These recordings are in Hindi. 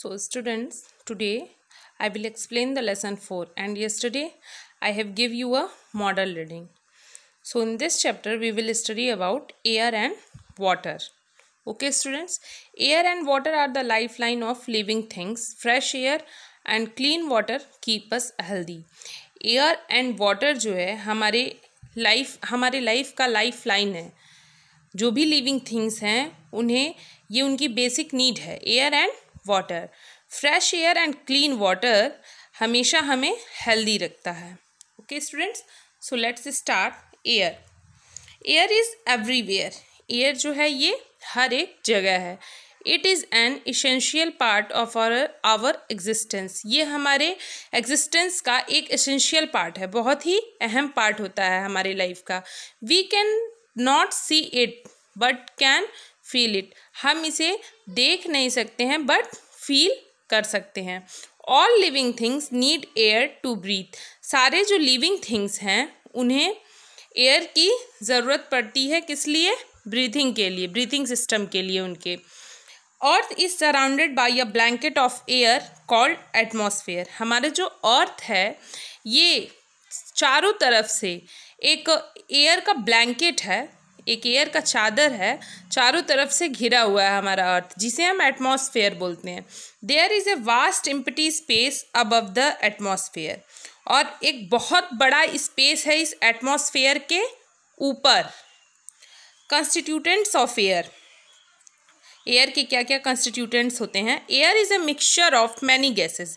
So students, today I will explain the lesson 4 and yesterday I have give you a model reading. So in this chapter we will study about air and water. Okay students, air and water are the lifeline of living things. Fresh air and clean water keep us healthy. air and water jo hai hamare life hamare life ka lifeline hai है जो भी लिविंग थिंग्स हैं उन्हें ये उनकी बेसिक नीड है air and water fresh air and clean water हमेशा हमें हेल्दी रखता है okay students so let's start air air is everywhere air जो है ये हर एक जगह है it is an essential part of our our existence ये हमारे एग्जिस्टेंस का एक इसेंशियल पार्ट है बहुत ही अहम पार्ट होता है हमारे लाइफ का we can not see it but can feel it हम इसे देख नहीं सकते हैं बट फील कर सकते हैं all living things need air to breathe सारे जो लिविंग थिंग्स हैं उन्हें एयर की ज़रूरत पड़ती है किस लिए ब्रीथिंग के लिए ब्रीथिंग सिस्टम के लिए उनके earth is surrounded by a blanket of air called atmosphere हमारे जो अर्थ है ये चारों तरफ से एक एयर का ब्लैंकेट है एक एयर का चादर है चारों तरफ से घिरा हुआ है हमारा अर्थ जिसे हम एटमॉस्फेयर बोलते हैं there is a vast empty space above the atmosphere और एक बहुत बड़ा स्पेस है इस एटमॉस्फेयर के ऊपर कंस्टिट्यूटेंट्स ऑफ एयर एयर के क्या क्या कंस्टिट्यूटेंट्स होते हैं air is a mixture of many gases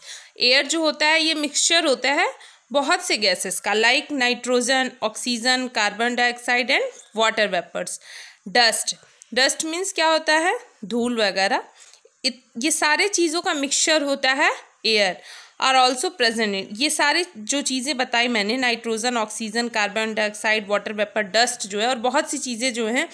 air जो होता है ये मिक्सचर होता है बहुत से गैसेस का like nitrogen oxygen carbon dioxide and water vapours dust dust means क्या होता है धूल वगैरह ये सारे चीज़ों का मिक्सचर होता है एयर आर ऑल्सो प्रेजेंट ये सारे जो चीज़ें बताई मैंने nitrogen oxygen carbon dioxide water vapour dust जो है और बहुत सी चीज़ें जो हैं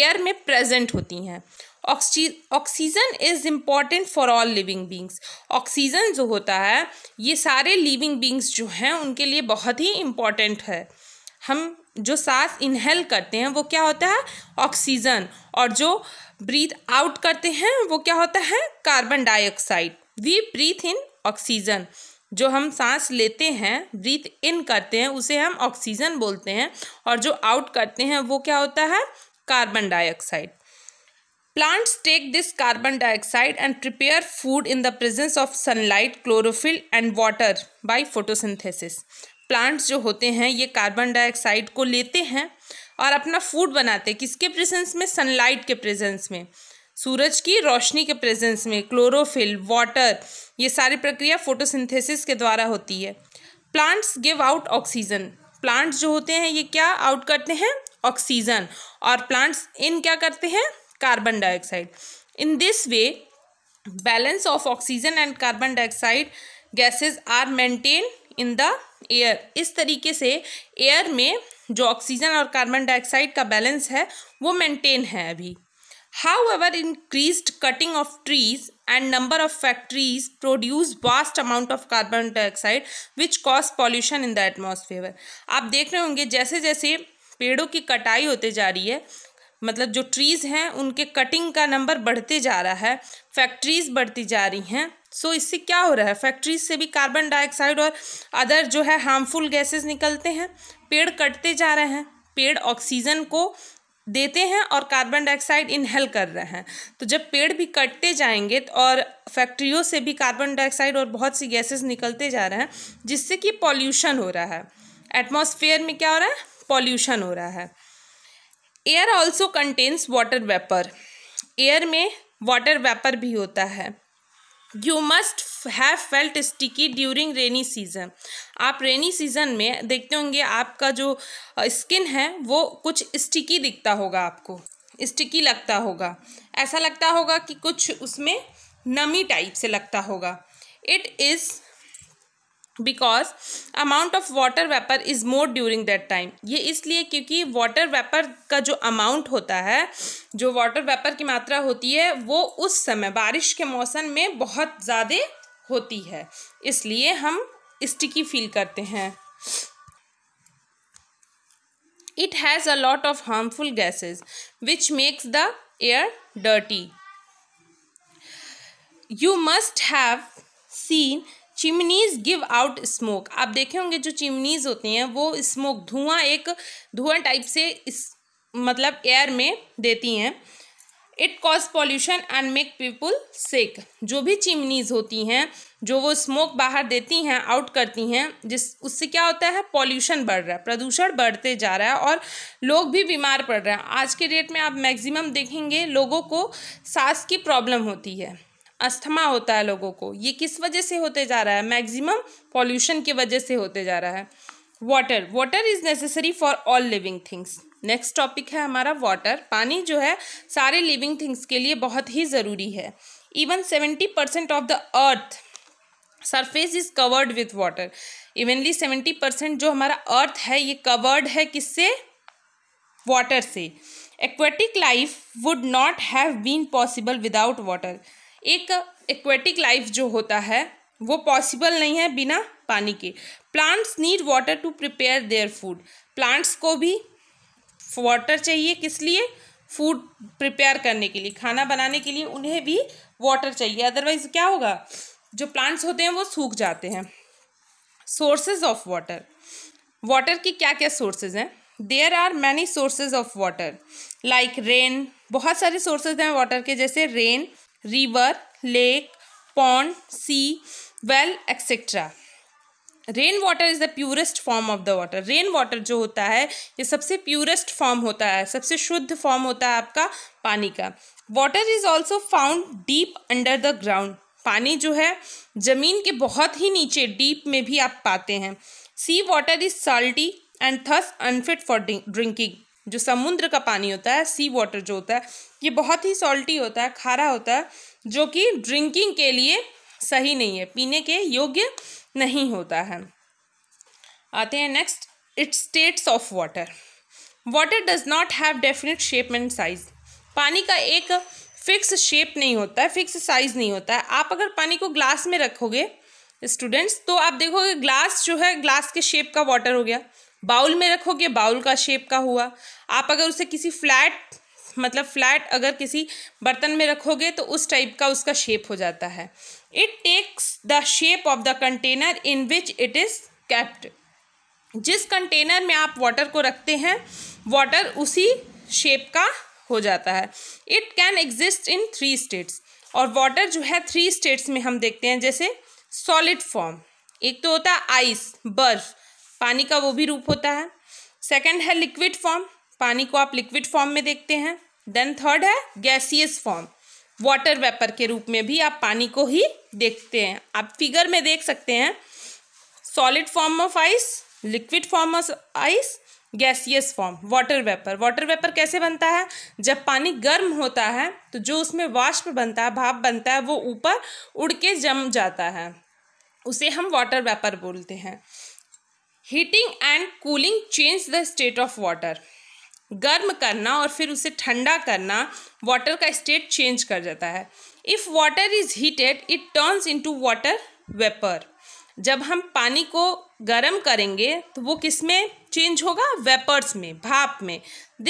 एयर में प्रेजेंट होती हैं oxygen is important for all living beings oxygen जो होता है ये सारे लिविंग बींग्स जो हैं उनके लिए बहुत ही इम्पॉर्टेंट है हम जो सांस इनहेल करते हैं वो क्या होता है ऑक्सीजन और जो ब्रीथ आउट करते हैं वो क्या होता है carbon dioxide we breathe in oxygen जो हम सांस लेते हैं ब्रीथ इन करते हैं उसे हम ऑक्सीजन बोलते हैं और जो आउट करते हैं वो क्या होता है carbon dioxide Plants take this carbon dioxide and prepare food in the presence of sunlight, chlorophyll and water by photosynthesis. Plants जो होते हैं ये कार्बन डाइऑक्साइड को लेते हैं और अपना फूड बनाते हैं किसके प्रेजेंस में सनलाइट के प्रेजेंस में सूरज की रोशनी के प्रेजेंस में क्लोरोफिल वाटर ये सारी प्रक्रिया फोटोसिंथेसिस के द्वारा होती है plants give out oxygen plants जो होते हैं ये क्या आउट करते हैं ऑक्सीजन और प्लांट्स इन क्या करते हैं carbon dioxide in this way balance of oxygen and carbon dioxide gases are maintained in the air इस तरीके से एयर में जो ऑक्सीजन और कार्बन डाइऑक्साइड का बैलेंस है वो मेंटेन है अभी however increase cutting of trees and number of factories produce vast amount of carbon dioxide which cause pollution in the atmosphere आप देख रहे होंगे जैसे जैसे पेड़ों की कटाई होते जा रही है मतलब जो ट्रीज़ हैं उनके कटिंग का नंबर बढ़ते जा रहा है फैक्ट्रीज़ बढ़ती जा रही हैं सो so, इससे क्या हो रहा है फैक्ट्रीज से भी कार्बन डाइऑक्साइड और अदर जो है हार्मफुल गैसेस निकलते हैं पेड़ कटते जा रहे हैं पेड़ ऑक्सीजन को देते हैं और कार्बन डाइऑक्साइड इनहेल कर रहे हैं तो जब पेड़ भी कटते जाएंगे तो और फैक्ट्रियों से भी कार्बन डाइऑक्साइड और बहुत सी गैसेस निकलते जा रहे हैं जिससे कि पॉल्यूशन हो रहा है एटमॉस्फेयर में क्या हो रहा है पॉल्यूशन हो रहा है air also contains water vapour air में वाटर वेपर भी होता है you must have felt sticky during rainy season आप रेनी सीज़न में देखते होंगे आपका जो स्किन है वो कुछ स्टिकी दिखता होगा आपको स्टिकी लगता होगा ऐसा लगता होगा कि कुछ उसमें नमी टाइप से लगता होगा it is because amount of water vapour is more during that time ये इसलिए क्योंकि वाटर वेपर का जो अमाउंट होता है जो वाटर वेपर की मात्रा होती है वो उस समय बारिश के मौसम में बहुत ज़्यादा होती है इसलिए हम स्टिकी फील करते हैं it has a lot of harmful gases which makes the air dirty you must have seen chimneys give out smoke आप देखे होंगे जो चिमनीज़ होती हैं वो स्मोक धुआं एक धुआं टाइप से इस मतलब एयर में देती हैं it cause pollution and make people sick जो भी चिमनीज़ होती हैं जो वो स्मोक बाहर देती हैं आउट करती हैं जिस उससे क्या होता है पॉल्यूशन बढ़ रहा है प्रदूषण बढ़ते जा रहा है और लोग भी बीमार पड़ रहे हैं आज के डेट में आप मैक्सिमम देखेंगे लोगों को सांस की प्रॉब्लम होती है अस्थमा होता है लोगों को ये किस वजह से होते जा रहा है मैक्सिमम पॉल्यूशन की वजह से होते जा रहा है water water is necessary for all living things next topic है हमारा वाटर पानी जो है सारे लिविंग थिंग्स के लिए बहुत ही ज़रूरी है even seventy percent of the earth surface is covered with water evenly seventy percent जो हमारा अर्थ है ये कवर्ड है किससे वाटर से aquatic life would not have been possible without water एक एक्वेटिक लाइफ जो होता है वो पॉसिबल नहीं है बिना पानी के plants need water to prepare their food plants को भी वाटर चाहिए किस लिए फूड प्रिपेयर करने के लिए खाना बनाने के लिए उन्हें भी वाटर चाहिए अदरवाइज क्या होगा जो प्लांट्स होते हैं वो सूख जाते हैं सोर्सेज ऑफ वाटर वाटर की क्या क्या सोर्सेज हैं there are many sources of water like rain बहुत सारे सोर्सेज हैं वाटर के जैसे rain river, lake, pond, sea, well, etc. Rain water is the purest form of the water rain water जो होता है ये सबसे प्योरेस्ट फॉर्म होता है सबसे शुद्ध फॉर्म होता है आपका पानी का water is also found deep under the ground पानी जो है ज़मीन के बहुत ही नीचे डीप में भी आप पाते हैं sea water is salty and thus unfit for drinking जो समुद्र का पानी होता है सी वाटर जो होता है ये बहुत ही सॉल्टी होता है खारा होता है जो कि ड्रिंकिंग के लिए सही नहीं है पीने के योग्य नहीं होता है आते हैं next its states of water water does not have definite shape and size पानी का एक फिक्स शेप नहीं होता है फिक्स साइज नहीं होता है आप अगर पानी को ग्लास में रखोगे स्टूडेंट्स तो आप देखोगे ग्लास जो है ग्लास के शेप का वाटर हो गया बाउल में रखोगे बाउल का शेप का हुआ आप अगर उसे किसी फ्लैट मतलब फ्लैट अगर किसी बर्तन में रखोगे तो उस टाइप का उसका शेप हो जाता है it takes the shape of the container in which it is kept जिस कंटेनर में आप वाटर को रखते हैं वाटर उसी शेप का हो जाता है it can exist in three states और वाटर जो है थ्री स्टेट्स में हम देखते हैं जैसे सॉलिड फॉर्म एक तो होता है आइस बर्फ़ पानी का वो भी रूप होता है सेकंड है लिक्विड फॉर्म पानी को आप लिक्विड फॉर्म में देखते हैं देन थर्ड है गैसियस फॉर्म वाटर वेपर के रूप में भी आप पानी को ही देखते हैं आप फिगर में देख सकते हैं solid form of ice liquid form of ice gaseous form water vapour water vapour कैसे बनता है जब पानी गर्म होता है तो जो उसमें वाष्प बनता है भाप बनता है वो ऊपर उड़ के जम जाता है उसे हम वाटर वेपर बोलते हैं heating and cooling change the state of water गर्म करना और फिर उसे ठंडा करना वाटर का स्टेट चेंज कर जाता है if water is heated it turns into water vapour जब हम पानी को गर्म करेंगे तो वो किस में चेंज होगा वेपर्स में भाप में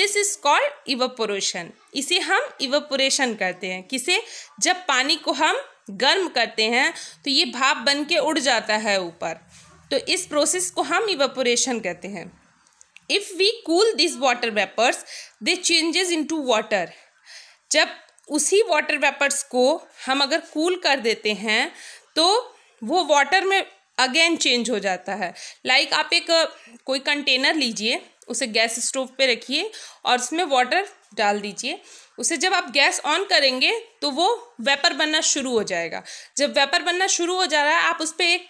दिस इज कॉल्ड इवोपोरेशन इसे हम इवोपोरेशन करते हैं किसे जब पानी को हम गर्म करते हैं तो ये भाप बन के उड़ जाता है ऊपर तो इस प्रोसेस को हम इवेपोरेशन कहते हैं if we cool this water vapours they changes into water जब उसी वाटर वेपर्स को हम अगर कूल कर देते हैं तो वो वाटर में अगेन चेंज हो जाता है लाइक like आप एक कोई कंटेनर लीजिए उसे गैस स्टोव पे रखिए और उसमें वाटर डाल दीजिए उसे जब आप गैस ऑन करेंगे तो वो वेपर बनना शुरू हो जाएगा जब वेपर बनना शुरू हो जा रहा है आप उस पर एक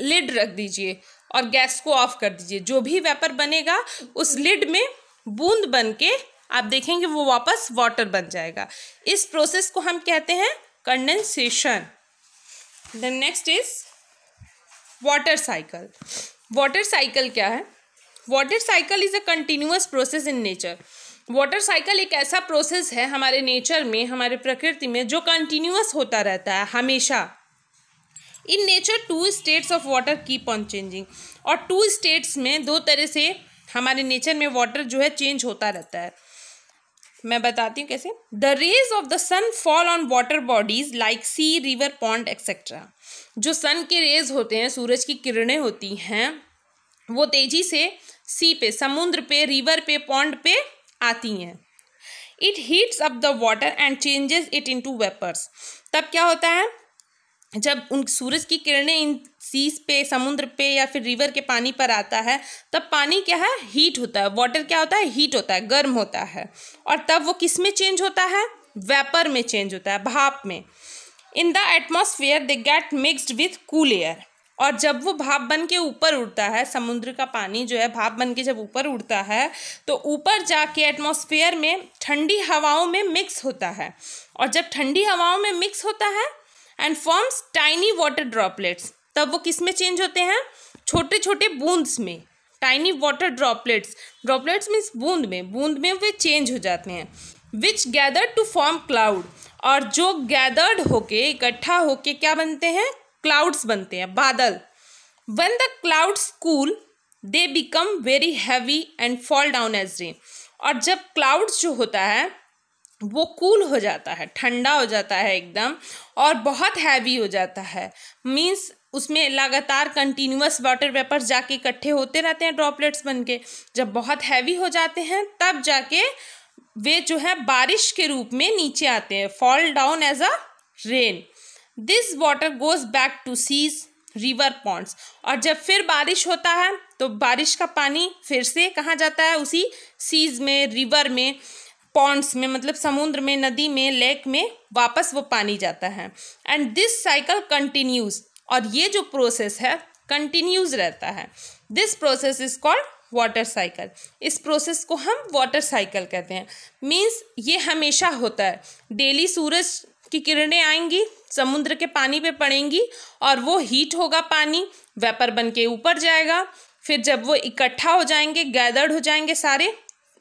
लिड रख दीजिए और गैस को ऑफ कर दीजिए जो भी वेपर बनेगा उस लिड में बूंद बन के आप देखेंगे वो वापस वाटर बन जाएगा इस प्रोसेस को हम कहते हैं condensation the next is water cycle water cycle क्या है water cycle is a continuous process in nature water cycle एक ऐसा प्रोसेस है हमारे नेचर में हमारे प्रकृति में जो कंटिन्यूस होता रहता है हमेशा in nature two states of water keep on changing और टू स्टेट्स में दो तरह से हमारे नेचर में वाटर जो है चेंज होता रहता है मैं बताती हूँ कैसे the rays of the sun fall on water bodies like sea river pond etcetera जो सन के रेज होते हैं सूरज की किरणें होती हैं वो तेजी से सी पे समुद्र पे रिवर पे पॉन्ड पे आती हैं it heats up the water and changes it into vapours तब क्या होता है जब उन सूरज की किरणें इन सीस पे समुद्र पे या फिर रिवर के पानी पर आता है तब पानी क्या है हीट होता है वाटर क्या होता है हीट होता है गर्म होता है और तब वो किस में चेंज होता है वेपर में चेंज होता है भाप में in the atmosphere they get mixed with cool air और जब वो भाप बन के ऊपर उड़ता है समुद्र का पानी जो है भाप बन के जब ऊपर उड़ता है तो ऊपर जाके एटमॉस्फेयर में ठंडी हवाओं में मिक्स होता है और जब ठंडी हवाओं में मिक्स होता है and forms tiny water droplets तब वो किस में चेंज होते हैं छोटे छोटे बूंद्स में tiny water droplets droplets means बूंद में बूंद में वे चेंज हो जाते हैं which gather to form cloud और जो गैदर्ड होके इकट्ठा होके क्या बनते हैं क्लाउड्स बनते हैं बादल when the clouds cool they become very heavy and fall down as rain और जब क्लाउड्स जो होता है वो कूल हो जाता है ठंडा हो जाता है एकदम और बहुत हैवी हो जाता है मीन्स उसमें लगातार कंटिन्यूस वाटर वेपर्स जाके इकट्ठे होते रहते हैं ड्रॉपलेट्स बन के जब बहुत हैवी हो जाते हैं तब जाके वे जो है बारिश के रूप में नीचे आते हैं fall down as a rain this water goes back to seas river ponds और जब फिर बारिश होता है तो बारिश का पानी फिर से कहाँ जाता है उसी सीज में रिवर में पॉन्ड्स में मतलब समुद्र में नदी में लेक में वापस वो पानी जाता है एंड दिस साइकिल कंटिन्यूज और ये जो प्रोसेस है कंटिन्यूज रहता है this process is called water cycle इस प्रोसेस को हम वाटर साइकिल कहते हैं मीन्स ये हमेशा होता है डेली सूरज की किरणें आएंगी समुद्र के पानी पे पड़ेंगी और वो हीट होगा पानी वेपर बन के ऊपर जाएगा फिर जब वो इकट्ठा हो जाएंगे गैदर्ड हो जाएंगे सारे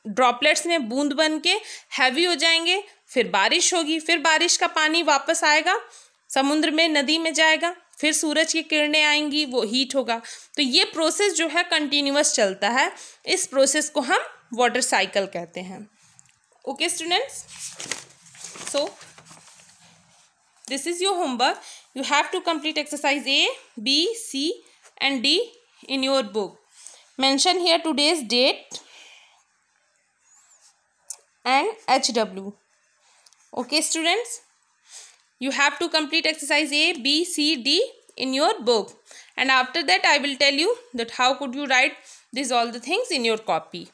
ड्रॉपलेट्स में बूंद बन के हैवी हो जाएंगे फिर बारिश होगी फिर बारिश का पानी वापस आएगा समुद्र में नदी में जाएगा फिर सूरज की किरणें आएंगी वो हीट होगा तो ये प्रोसेस जो है कंटिन्यूस चलता है इस प्रोसेस को हम वाटर साइकिल कहते हैं okay students so this is your homework have to to exercise A B C and D in your book mention mention today's date and HW. Okay students, you have to complete exercise A, B, C, D in your book. And after that I will tell you that how could you write these all the things in your copy.